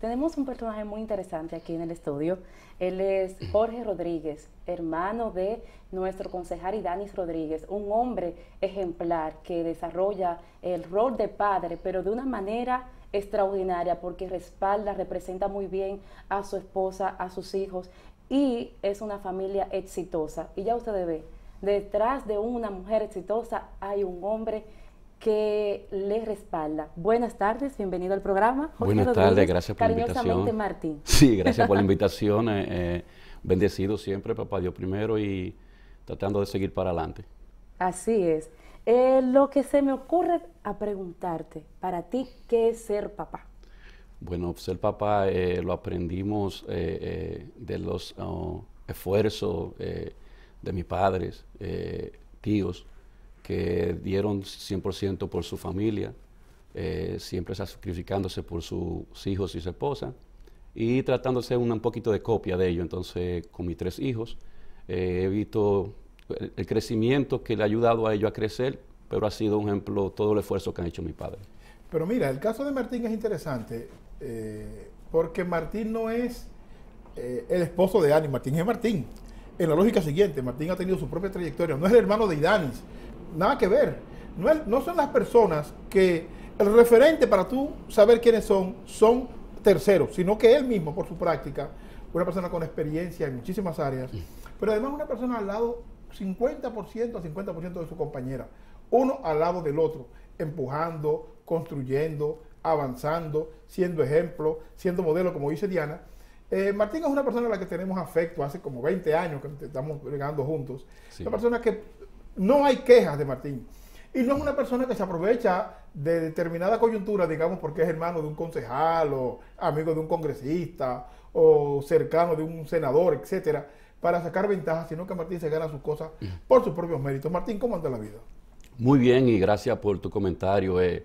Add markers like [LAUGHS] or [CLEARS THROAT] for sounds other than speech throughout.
Tenemos un personaje muy interesante aquí en el estudio. Él es [CLEARS THROAT] Jorge Rodríguez, hermano de nuestro concejal Idanis Rodríguez, un hombre ejemplar que desarrolla el rol de padre, pero de una manera extraordinaria porque respalda, representa muy bien a su esposa, a sus hijos y es una familia exitosa. Y ya usted ve, detrás de una mujer exitosa hay un hombre que les respalda. Buenas tardes, bienvenido al programa. Buenas tardes, gracias por la invitación. Martín. [LAUGHS] Sí, gracias por la invitación. Eh, eh, bendecido siempre, papá Dios primero y tratando de seguir para adelante. Así es. Eh, lo que se me ocurre a preguntarte, para ti, ¿qué es ser papá? Bueno, ser papá lo aprendimos de los oh, esfuerzos de mis padres, tíos que dieron 100% por su familia, eh, siempre sacrificándose por sus hijos y su esposa, y tratándose un, un poquito de copia de ello. Entonces, con mis tres hijos, eh, he visto el, crecimiento que le ha ayudado a ellos a crecer, pero ha sido un ejemplo todo el esfuerzo que han hecho mi padre. Pero mira, el caso de Martín es interesante, eh, porque Martín no es el esposo de Ani, Martín es Martín en la lógica siguiente, Martín ha tenido su propia trayectoria, no es el hermano de Idanis, nada que ver. No, no son las personas que el referente para tú saber quiénes son, son terceros, sino que él mismo, por su práctica, una persona con experiencia en muchísimas áreas, pero además una persona al lado 50% a 50% de su compañera, uno al lado del otro, empujando, construyendo, avanzando, siendo ejemplo, siendo modelo, como dice Diana. Eh, Martín es una persona a la que tenemos afecto hace como 20 años que estamos llegando juntos. Una persona que no hay quejas de Martín. Y no es una persona que se aprovecha de determinada coyuntura, digamos, porque es hermano de un concejal o amigo de un congresista o cercano de un senador, etcétera, para sacar ventajas, sino que Martín se gana sus cosas mm. por sus propios méritos. Martín, ¿cómo anda la vida? Muy bien y gracias por tu comentario. Eh,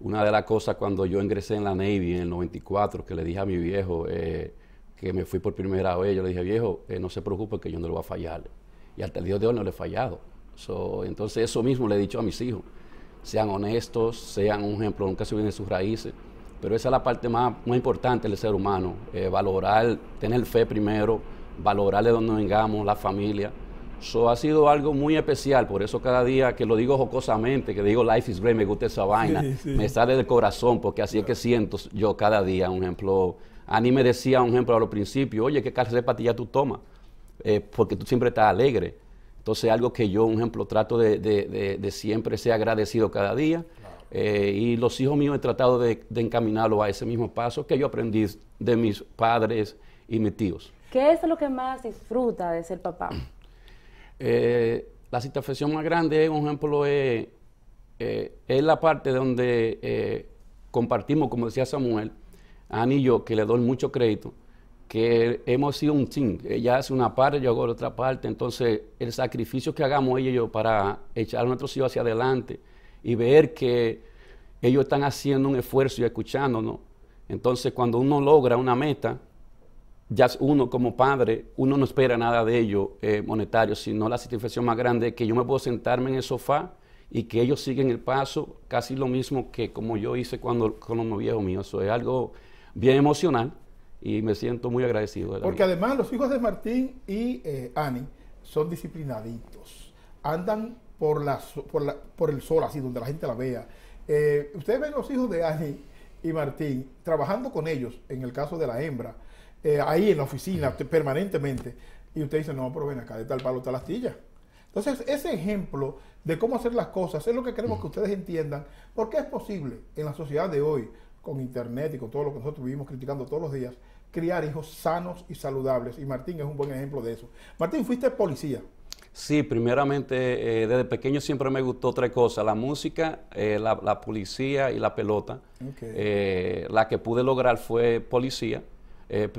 una de las cosas cuando yo ingresé en la Navy en el 94, que le dije a mi viejo eh, que me fui por primera vez, yo le dije, viejo, eh, no se preocupe que yo no le voy a fallar. Y hasta el día de hoy no le he fallado entonces eso mismo le he dicho a mis hijos, sean honestos, sean un ejemplo, nunca se olviden de sus raíces, pero esa es la parte más, más importante del ser humano, eh, valorar, tener fe primero, valorar de donde vengamos, la familia. Eso ha sido algo muy especial, por eso cada día que lo digo jocosamente, que digo life is great, me gusta esa vaina, [LAUGHS] me sale del corazón, porque así es que siento yo cada día. Un ejemplo, Ani me decía, un ejemplo, a los principios, oye, ¿qué de patilla tú tomas? Eh, porque tú siempre estás alegre. Entonces, algo que yo, un ejemplo, trato de, siempre ser agradecido cada día. Eh, y los hijos míos he tratado de, encaminarlos a ese mismo paso que yo aprendí de mis padres y mis tíos. ¿Qué es lo que más disfruta de ser papá? [CLEARS THROAT] Eh, la satisfacción más grande, un ejemplo, es, eh, es la parte donde compartimos, como decía Samuel, a Ani y yo, que le doy mucho crédito, que hemos sido un team. Ella hace una parte, yo hago otra parte. Entonces, el sacrificio que hagamos ella y yo para echar a nuestros hijos hacia adelante y ver que ellos están haciendo un esfuerzo y escuchándonos. Entonces, cuando uno logra una meta, ya uno como padre, uno no espera nada de ellos monetarios, eh, monetario, sino la satisfacción más grande es que yo me puedo sentarme en el sofá y que ellos siguen el paso, casi lo mismo que como yo hice cuando con los viejos míos. Eso es algo bien emocional y me siento muy agradecido. Porque además los hijos de Martín y eh, Annie Ani son disciplinaditos, andan por, la, por, el sol así, donde la gente la vea. Eh, ustedes ven los hijos de Ani y Martín trabajando con ellos, en el caso de la hembra, eh, ahí en la oficina permanentemente, y usted dice, no, pero ven acá, de tal palo tal astilla. Entonces, ese ejemplo de cómo hacer las cosas es lo que queremos que ustedes entiendan, porque es posible en la sociedad de hoy, con Internet y con todo lo que nosotros vivimos criticando todos los días, criar hijos sanos y saludables. Y Martín es un buen ejemplo de eso. Martín, fuiste policía. Sí, primeramente eh, desde pequeño siempre me gustó tres cosas, la música, eh, la, policía y la pelota. Eh, la que pude lograr fue policía.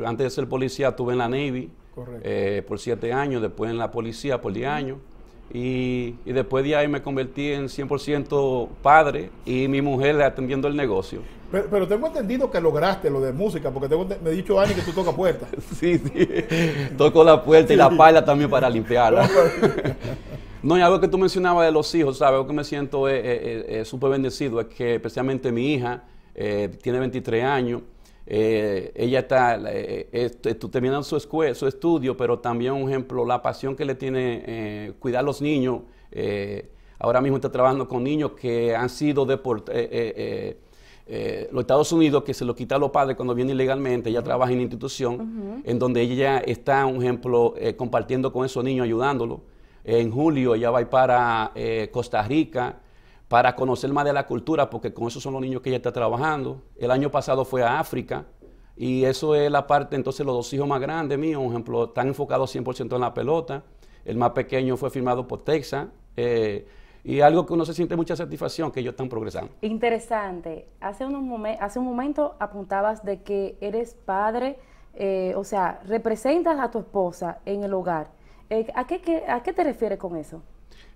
antes de ser policía estuve en la Navy por siete años, después en la policía por diez años. Y, después de ahí me convertí en 100% padre y mi mujer atendiendo el negocio. Pero, tengo entendido que lograste lo de música, porque tengo, me ha dicho Ani que tú tocas puertas. [LAUGHS] sí, sí, toco la puerta y la pala también para limpiarla. [LAUGHS] no, y algo que tú mencionabas de los hijos, ¿sabes? Algo que me siento súper bendecido es que especialmente mi hija eh, tiene 23 años eh, ella está, eh, eh, terminando su, estudio, pero también, un ejemplo, la pasión que le tiene cuidar a los niños. ahora mismo está trabajando con niños que han sido deportados. los Estados Unidos, que se lo quita a los padres cuando vienen ilegalmente, ella trabaja en institución en donde ella está, un ejemplo, compartiendo con esos niños, ayudándolos. en julio ella va a ir para Costa Rica, para conocer más de la cultura, porque con eso son los niños que ella está trabajando. El año pasado fue a África y eso es la parte, entonces los dos hijos más grandes míos, por ejemplo, están enfocados 100% en la pelota. El más pequeño fue firmado por Texas. Eh, y algo que uno se siente mucha satisfacción, que ellos están progresando. Interesante. Hace, hace un momento apuntabas de que eres padre, eh, o sea, representas a tu esposa en el hogar. Eh, ¿A qué te refieres con eso?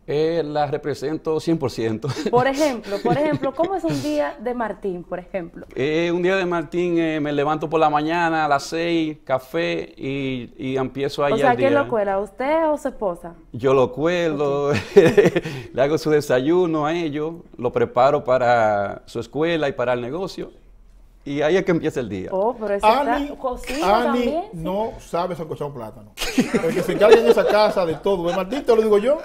Eh, la represento 100%. Por [LAUGHS] ejemplo, por ejemplo, ¿cómo es un día de Martín, por ejemplo? Eh, un día de Martín eh, me levanto por la mañana a las 6, café y, y empiezo ahí O sea, ¿quién lo cuela, usted o su esposa? Yo lo cuelo, [LAUGHS] le hago su desayuno a ellos, lo preparo para su escuela y para el negocio y ahí es que empieza el día. Oh, pero Ani, Ani no sabe sabe un plátano. porque que se encarga en esa casa de todo. Es maldito, lo digo yo.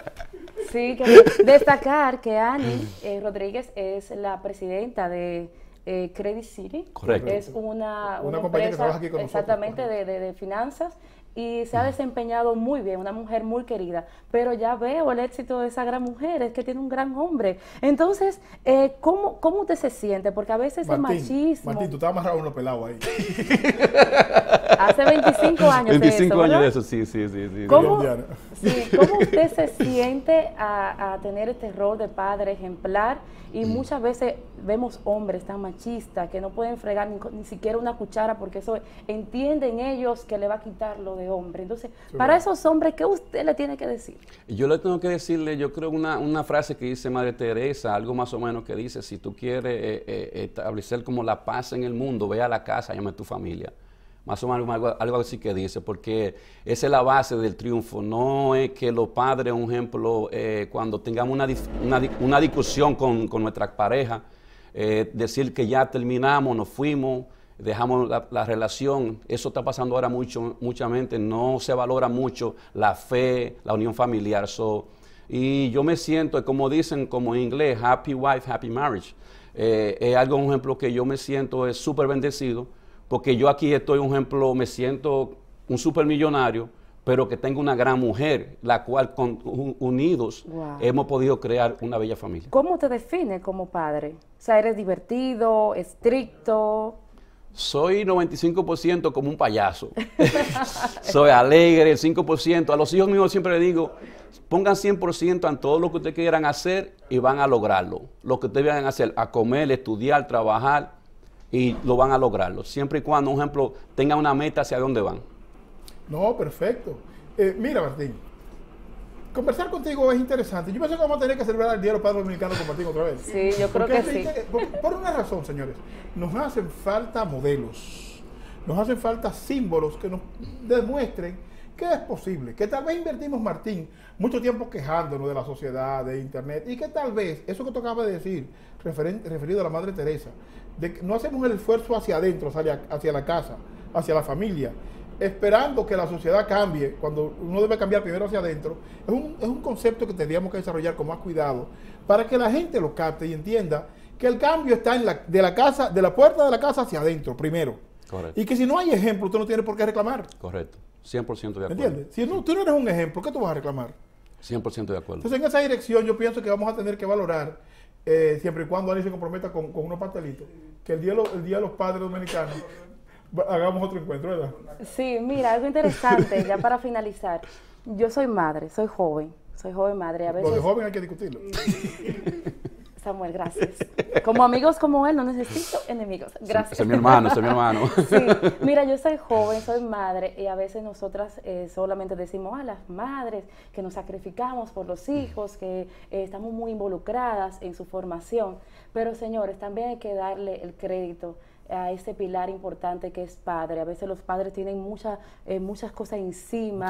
Sí, que [LAUGHS] destacar que Ani eh, Rodríguez es la presidenta de eh, Credit City. Correcto. Es una, una, compañía empresa, que trabaja aquí con exactamente Exactamente, de, de finanzas y se ha desempeñado muy bien, una mujer muy querida, pero ya veo el éxito de esa gran mujer, es que tiene un gran hombre. Entonces, eh, ¿cómo, ¿cómo usted se siente? Porque a veces es machista. machismo... Martín, tú estás amarrado uno pelado ahí. [LAUGHS] Hace 25 años de eso, años de eso, sí, sí, sí. sí, ¿Cómo, ¿Cómo, usted se siente a, tener este rol de padre ejemplar? Y mm. muchas veces vemos hombres tan machistas que no pueden fregar ni, ni siquiera una cuchara porque eso entienden ellos que le va a quitar lo de hombre. Entonces, para esos hombres, ¿qué usted le tiene que decir? Yo le tengo que decirle, yo creo una, una frase que dice Madre Teresa, algo más o menos que dice, si tú quieres eh, eh, establecer como la paz en el mundo, ve a la casa, llame a tu familia más o menos algo, así que dice, porque esa es la base del triunfo. No es que los padres, un ejemplo, eh, cuando tengamos una, discusión con, con, nuestra pareja, decir que ya terminamos, nos fuimos, dejamos la, relación, eso está pasando ahora mucho, mucha no se valora mucho la fe, la unión familiar. y yo me siento, como dicen como en inglés, happy wife, happy marriage. Eh, es algo, un ejemplo que yo me siento es súper bendecido, porque yo aquí estoy, un ejemplo, me siento un súper millonario, pero que tengo una gran mujer, la cual con, unidos hemos podido crear una bella familia. ¿Cómo te define como padre? O sea, ¿eres divertido, estricto? soy 95% como un payaso. [LAUGHS] soy alegre, el 5%. A los hijos míos siempre les digo, pongan 100% en todo lo que ustedes quieran hacer y van a lograrlo. Lo que ustedes van a hacer, a comer, estudiar, trabajar, y lo van a lograrlo. Siempre y cuando, por ejemplo, tengan una meta hacia dónde van. No, perfecto. Eh, mira, Martín, conversar contigo es interesante. Yo pienso que vamos a tener que celebrar el Día de los Padres Dominicanos con Martín otra vez. Sí, yo creo que sí. Por, una razón, señores, nos hacen falta modelos, nos hacen falta símbolos que nos demuestren que es posible, que tal vez invertimos, Martín, mucho tiempo quejándonos de la sociedad, de Internet, y que tal vez, eso que tú acabas de decir, referido a la Madre Teresa, de que no hacemos el esfuerzo hacia adentro, hacia la casa, hacia la familia, esperando que la sociedad cambie, cuando uno debe cambiar primero hacia adentro, es un, concepto que tendríamos que desarrollar con más cuidado para que la gente lo capte y entienda que el cambio está en la, de la casa, de la puerta de la casa hacia adentro, primero. Correcto. Y que si no hay ejemplo, usted no tiene por qué reclamar. Correcto. 100% de acuerdo. ¿Entiendes? Si no, tú no eres un ejemplo, ¿qué tú vas a reclamar? 100% de acuerdo. Entonces, en esa dirección, yo pienso que vamos a tener que valorar, eh, siempre y cuando alguien se comprometa con, con unos pastelitos, que el el día de los Padres Dominicanos hagamos otro encuentro, ¿verdad? Sí, mira, algo interesante, ya [LAUGHS] para finalizar. Yo soy madre, soy joven, soy joven madre. A veces... Lo de joven hay que discutirlo. [LAUGHS] Samuel, gracias. Como amigos como él, no necesito enemigos. Gracias. Es mi hermano, es mi hermano. [LAUGHS] Mira, yo soy joven, soy madre, y a veces nosotras eh, solamente decimos a ah, las madres que nos sacrificamos por los hijos, que eh, estamos muy involucradas en su formación. Pero señores, también hay que darle el crédito a ese pilar importante que es padre. A veces los padres tienen mucha, eh, muchas cosas encima,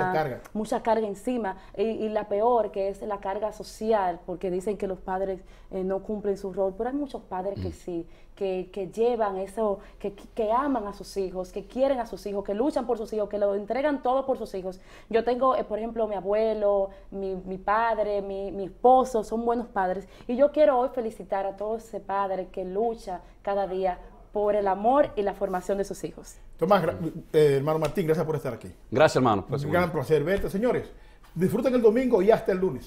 mucha carga, encima. Y, la peor que es la carga social, porque dicen que los padres eh, no cumplen su rol, pero hay muchos padres que mm. sí, que, llevan eso, que, aman a sus hijos, que quieren a sus hijos, que luchan por sus hijos, que lo entregan todo por sus hijos. Yo tengo, eh, por ejemplo, mi abuelo, mi, mi padre, mi, mi esposo, son buenos padres. Y yo quiero hoy felicitar a todo ese padre que lucha cada día por el amor y la formación de sus hijos. Tomás, eh, hermano Martín, gracias por estar aquí. Gracias, hermano. Pues, Un gran placer verte, señores. Disfruten el domingo y hasta el lunes.